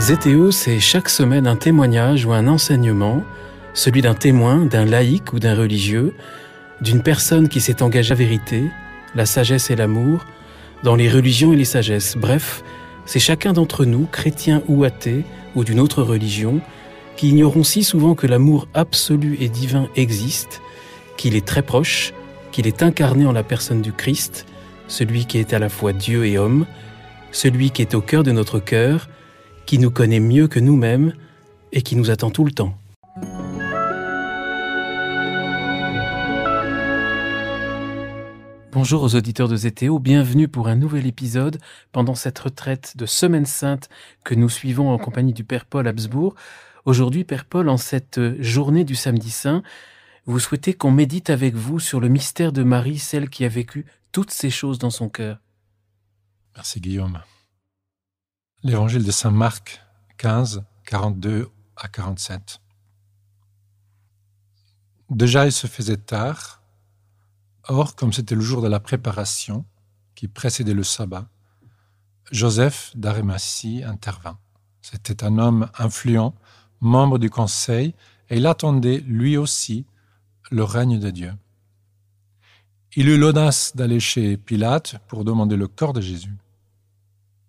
ZTE, c'est chaque semaine un témoignage ou un enseignement, celui d'un témoin, d'un laïc ou d'un religieux, d'une personne qui s'est engagée à vérité, la sagesse et l'amour, dans les religions et les sagesses. Bref, c'est chacun d'entre nous, chrétien ou athée, ou d'une autre religion, qui ignorons si souvent que l'amour absolu et divin existe, qu'il est très proche, qu'il est incarné en la personne du Christ, celui qui est à la fois Dieu et homme, celui qui est au cœur de notre cœur, qui nous connaît mieux que nous-mêmes et qui nous attend tout le temps. Bonjour aux auditeurs de ZTO, bienvenue pour un nouvel épisode pendant cette retraite de Semaine Sainte que nous suivons en compagnie du Père Paul Habsbourg. Aujourd'hui, Père Paul, en cette journée du Samedi Saint, vous souhaitez qu'on médite avec vous sur le mystère de Marie, celle qui a vécu toutes ces choses dans son cœur. Merci Guillaume. L'évangile de Saint Marc 15, 42 à 47. Déjà il se faisait tard. Or, comme c'était le jour de la préparation qui précédait le sabbat, Joseph d'Arématie intervint. C'était un homme influent, membre du conseil, et il attendait lui aussi le règne de Dieu. Il eut l'audace d'aller chez Pilate pour demander le corps de Jésus.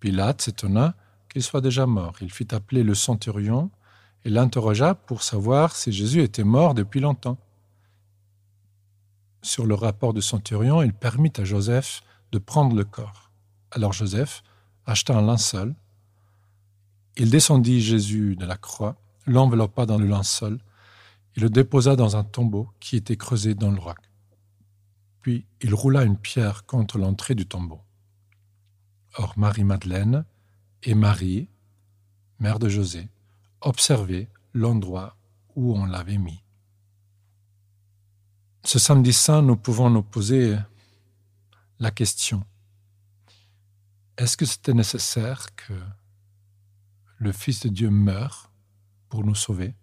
Pilate s'étonna qu'il soit déjà mort. Il fit appeler le centurion et l'interrogea pour savoir si Jésus était mort depuis longtemps. Sur le rapport du centurion, il permit à Joseph de prendre le corps. Alors Joseph acheta un linceul. Il descendit Jésus de la croix, l'enveloppa dans le linceul et le déposa dans un tombeau qui était creusé dans le roc. Puis il roula une pierre contre l'entrée du tombeau or Marie-Madeleine, et Marie, mère de José, observaient l'endroit où on l'avait mis. Ce samedi saint, nous pouvons nous poser la question, est-ce que c'était nécessaire que le Fils de Dieu meure pour nous sauver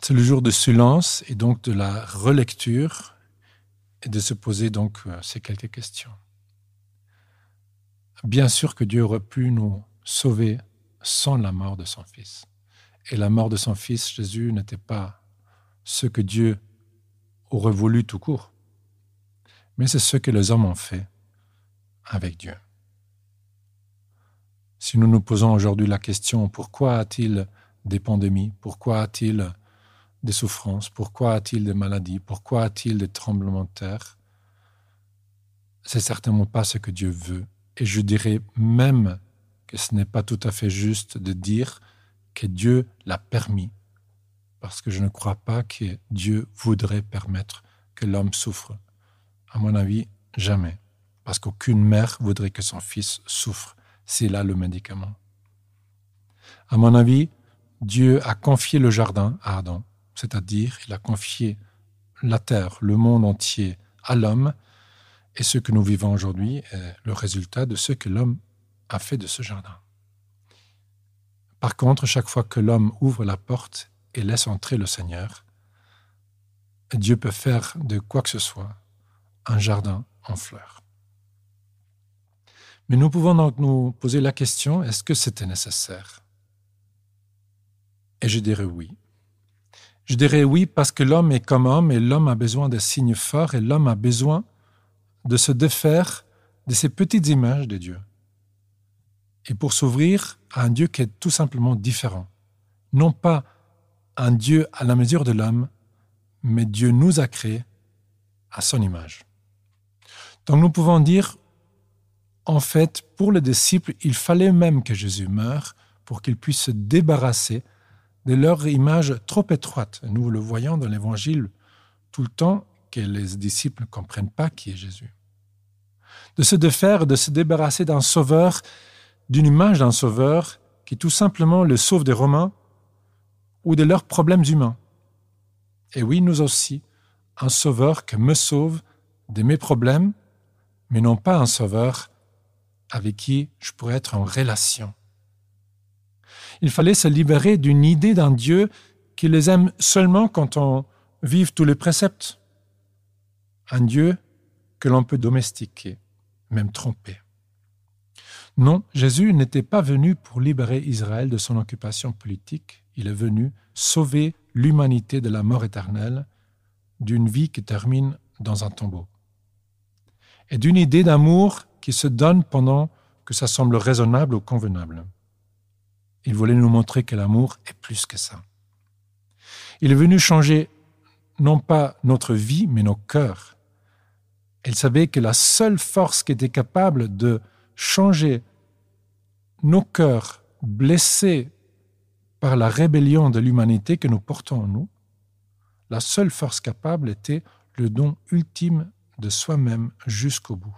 C'est le jour de silence et donc de la relecture et de se poser donc euh, ces quelques questions. Bien sûr que Dieu aurait pu nous sauver sans la mort de son Fils. Et la mort de son Fils, Jésus, n'était pas ce que Dieu aurait voulu tout court, mais c'est ce que les hommes ont fait avec Dieu. Si nous nous posons aujourd'hui la question pourquoi a-t-il des pandémies, pourquoi a-t-il des souffrances, pourquoi a-t-il des maladies, pourquoi a-t-il des tremblements de terre, c'est certainement pas ce que Dieu veut et je dirais même que ce n'est pas tout à fait juste de dire que Dieu l'a permis, parce que je ne crois pas que Dieu voudrait permettre que l'homme souffre. À mon avis, jamais, parce qu'aucune mère voudrait que son fils souffre. C'est là le médicament. À mon avis, Dieu a confié le jardin à Adam, c'est-à-dire il a confié la terre, le monde entier à l'homme, et ce que nous vivons aujourd'hui est le résultat de ce que l'homme a fait de ce jardin. Par contre, chaque fois que l'homme ouvre la porte et laisse entrer le Seigneur, Dieu peut faire de quoi que ce soit un jardin en fleurs. Mais nous pouvons donc nous poser la question, est-ce que c'était nécessaire Et je dirais oui. Je dirais oui parce que l'homme est comme homme et l'homme a besoin de signes forts et l'homme a besoin de se défaire de ces petites images de Dieu et pour s'ouvrir à un Dieu qui est tout simplement différent. Non pas un Dieu à la mesure de l'homme, mais Dieu nous a créés à son image. Donc nous pouvons dire, en fait, pour les disciples, il fallait même que Jésus meure pour qu'ils puissent se débarrasser de leur image trop étroite. Nous le voyons dans l'Évangile tout le temps, que les disciples ne comprennent pas qui est Jésus. De se défaire, de se débarrasser d'un sauveur, d'une image d'un sauveur qui tout simplement le sauve des Romains ou de leurs problèmes humains. Et oui, nous aussi, un sauveur qui me sauve de mes problèmes, mais non pas un sauveur avec qui je pourrais être en relation. Il fallait se libérer d'une idée d'un Dieu qui les aime seulement quand on vive tous les préceptes, un Dieu que l'on peut domestiquer, même tromper. Non, Jésus n'était pas venu pour libérer Israël de son occupation politique, il est venu sauver l'humanité de la mort éternelle, d'une vie qui termine dans un tombeau, et d'une idée d'amour qui se donne pendant que ça semble raisonnable ou convenable. Il voulait nous montrer que l'amour est plus que ça. Il est venu changer non pas notre vie, mais nos cœurs, elle savait que la seule force qui était capable de changer nos cœurs blessés par la rébellion de l'humanité que nous portons en nous, la seule force capable était le don ultime de soi-même jusqu'au bout.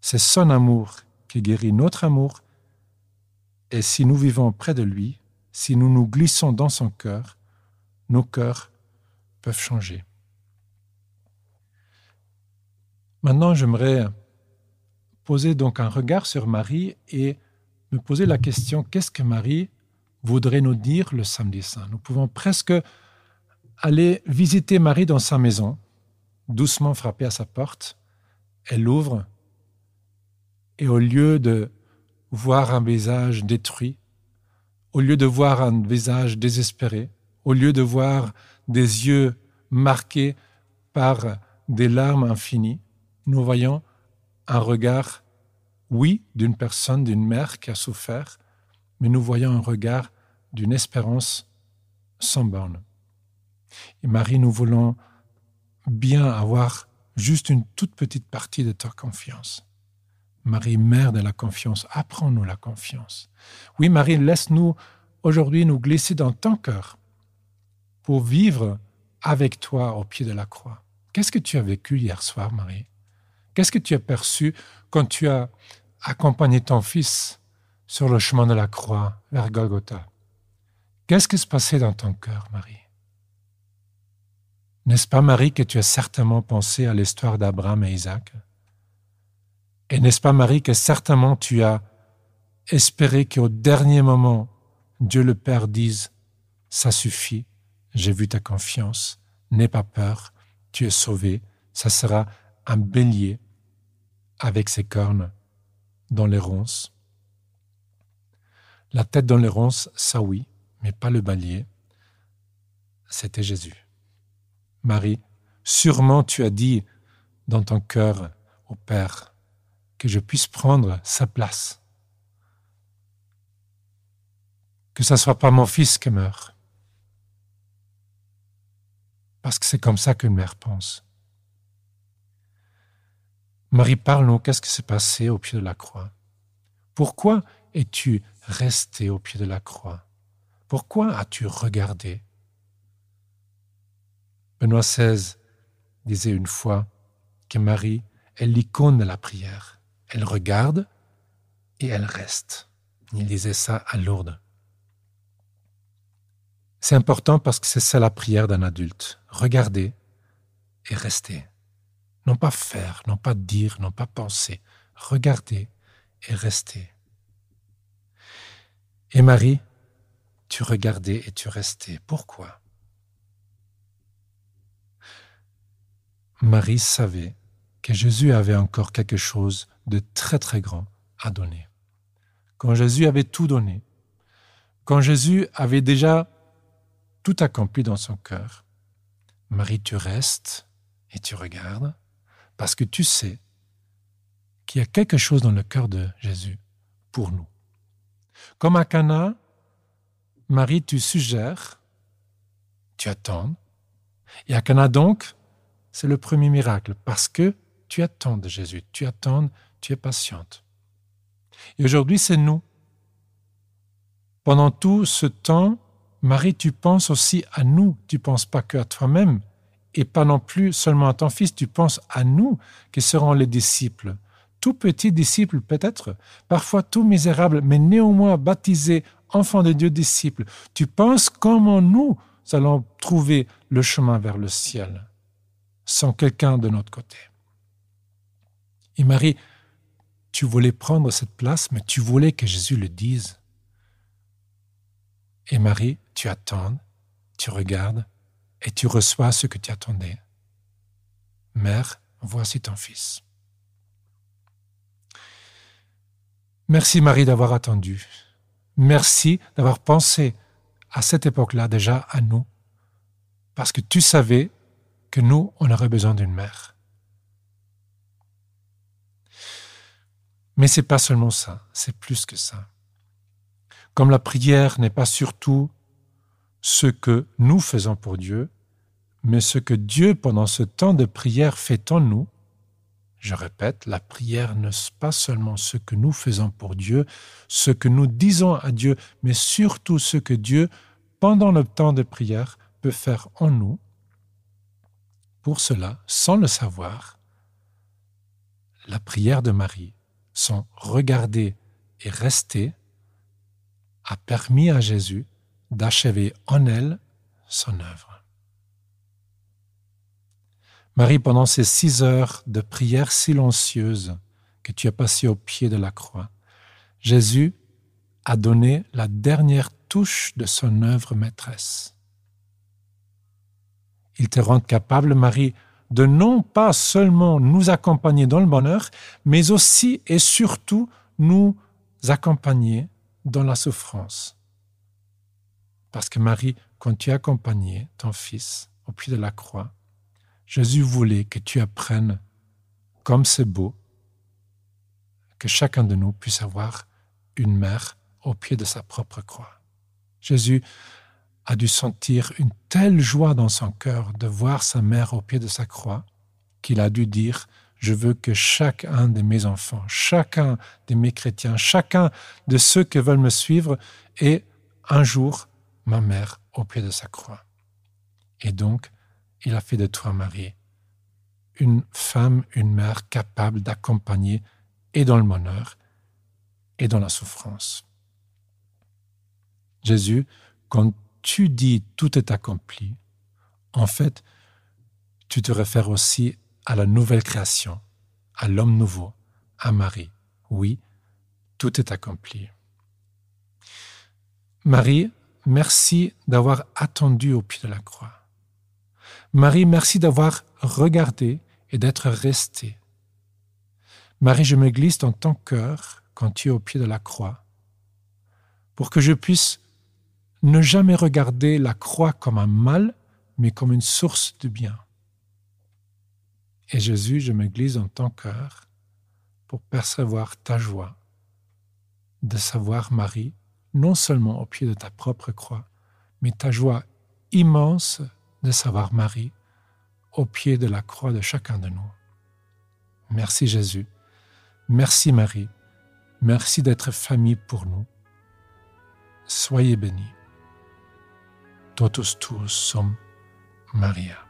C'est son amour qui guérit notre amour, et si nous vivons près de lui, si nous nous glissons dans son cœur, nos cœurs peuvent changer. Maintenant, j'aimerais poser donc un regard sur Marie et me poser la question qu'est-ce que Marie voudrait nous dire le samedi saint Nous pouvons presque aller visiter Marie dans sa maison, doucement frapper à sa porte. Elle ouvre et au lieu de voir un visage détruit, au lieu de voir un visage désespéré, au lieu de voir des yeux marqués par des larmes infinies, nous voyons un regard, oui, d'une personne, d'une mère qui a souffert, mais nous voyons un regard d'une espérance sans borne. Et Marie, nous voulons bien avoir juste une toute petite partie de ta confiance. Marie, mère de la confiance, apprends-nous la confiance. Oui, Marie, laisse-nous aujourd'hui nous glisser dans ton cœur pour vivre avec toi au pied de la croix. Qu'est-ce que tu as vécu hier soir, Marie Qu'est-ce que tu as perçu quand tu as accompagné ton fils sur le chemin de la croix vers Golgotha Qu'est-ce qui se passait dans ton cœur, Marie N'est-ce pas, Marie, que tu as certainement pensé à l'histoire d'Abraham et Isaac Et n'est-ce pas, Marie, que certainement tu as espéré qu'au dernier moment, Dieu le Père dise Ça suffit, j'ai vu ta confiance, n'aie pas peur, tu es sauvé, ça sera un bélier avec ses cornes dans les ronces. La tête dans les ronces, ça oui, mais pas le bélier. C'était Jésus. Marie, sûrement tu as dit dans ton cœur au Père que je puisse prendre sa place. Que ce ne soit pas mon fils qui meurt. Parce que c'est comme ça qu'une mère pense. Marie, parle-nous, qu'est-ce qui s'est passé au pied de la croix Pourquoi es-tu resté au pied de la croix Pourquoi as-tu regardé Benoît XVI disait une fois que Marie est l'icône de la prière. Elle regarde et elle reste. Il disait ça à Lourdes. C'est important parce que c'est ça la prière d'un adulte. regardez et rester. Non pas faire, non pas dire, non pas penser. Regarder et rester. Et Marie, tu regardais et tu restais. Pourquoi Marie savait que Jésus avait encore quelque chose de très très grand à donner. Quand Jésus avait tout donné, quand Jésus avait déjà tout accompli dans son cœur, Marie, tu restes et tu regardes, parce que tu sais qu'il y a quelque chose dans le cœur de Jésus pour nous. Comme à Cana, Marie, tu suggères, tu attends. Et à Cana donc, c'est le premier miracle parce que tu attends de Jésus, tu attends, tu es patiente. Et aujourd'hui, c'est nous. Pendant tout ce temps, Marie, tu penses aussi à nous, tu ne penses pas que à toi-même, et pas non plus seulement à ton Fils, tu penses à nous qui serons les disciples. Tout petits disciples peut-être, parfois tout misérables, mais néanmoins baptisés, enfants de Dieu, disciples. Tu penses comment nous allons trouver le chemin vers le ciel sans quelqu'un de notre côté. Et Marie, tu voulais prendre cette place, mais tu voulais que Jésus le dise. Et Marie, tu attends, tu regardes, et tu reçois ce que tu attendais. Mère, voici ton fils. Merci Marie d'avoir attendu. Merci d'avoir pensé à cette époque-là déjà à nous, parce que tu savais que nous, on aurait besoin d'une mère. Mais ce n'est pas seulement ça, c'est plus que ça. Comme la prière n'est pas surtout ce que nous faisons pour Dieu, mais ce que Dieu, pendant ce temps de prière, fait en nous. Je répète, la prière n'est pas seulement ce que nous faisons pour Dieu, ce que nous disons à Dieu, mais surtout ce que Dieu, pendant le temps de prière, peut faire en nous. Pour cela, sans le savoir, la prière de Marie, sans regarder et rester, a permis à Jésus d'achever en elle son œuvre. Marie, pendant ces six heures de prière silencieuse que tu as passées au pied de la croix, Jésus a donné la dernière touche de son œuvre maîtresse. Il te rend capable, Marie, de non pas seulement nous accompagner dans le bonheur, mais aussi et surtout nous accompagner dans la souffrance parce que Marie, quand tu accompagnais ton Fils au pied de la croix, Jésus voulait que tu apprennes comme c'est beau que chacun de nous puisse avoir une mère au pied de sa propre croix. Jésus a dû sentir une telle joie dans son cœur de voir sa mère au pied de sa croix qu'il a dû dire je veux que chacun de mes enfants, chacun de mes chrétiens, chacun de ceux qui veulent me suivre ait un jour ma mère au pied de sa croix. Et donc, il a fait de toi, Marie, une femme, une mère capable d'accompagner et dans le bonheur et dans la souffrance. Jésus, quand tu dis tout est accompli, en fait, tu te réfères aussi à la nouvelle création, à l'homme nouveau, à Marie. Oui, tout est accompli. Marie, merci d'avoir attendu au pied de la croix. Marie, merci d'avoir regardé et d'être restée. Marie, je me glisse dans ton cœur quand tu es au pied de la croix, pour que je puisse ne jamais regarder la croix comme un mal, mais comme une source de bien. Et Jésus, je me glisse dans ton cœur pour percevoir ta joie de savoir, Marie, non seulement au pied de ta propre croix, mais ta joie immense de savoir Marie au pied de la croix de chacun de nous. Merci Jésus, merci Marie, merci d'être famille pour nous. Soyez bénis. Totus tous sommes Maria.